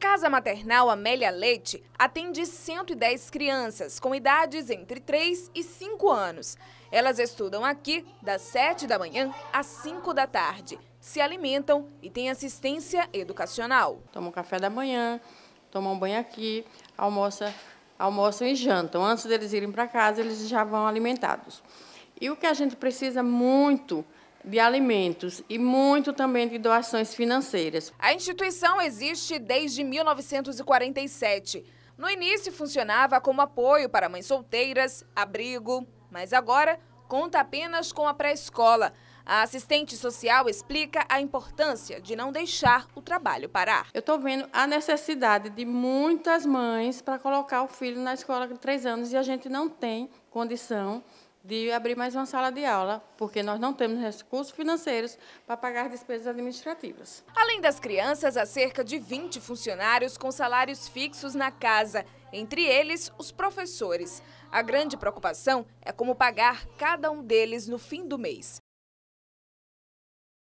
Casa Maternal Amélia Leite atende 110 crianças com idades entre 3 e 5 anos. Elas estudam aqui das 7 da manhã às 5 da tarde, se alimentam e têm assistência educacional. Tomam café da manhã, tomam banho aqui, almoça, almoçam e jantam. Antes deles irem para casa, eles já vão alimentados. E o que a gente precisa muito de alimentos e muito também de doações financeiras. A instituição existe desde 1947. No início funcionava como apoio para mães solteiras, abrigo, mas agora conta apenas com a pré-escola. A assistente social explica a importância de não deixar o trabalho parar. Eu estou vendo a necessidade de muitas mães para colocar o filho na escola de três anos e a gente não tem condição de abrir mais uma sala de aula, porque nós não temos recursos financeiros para pagar despesas administrativas. Além das crianças, há cerca de 20 funcionários com salários fixos na casa, entre eles os professores. A grande preocupação é como pagar cada um deles no fim do mês.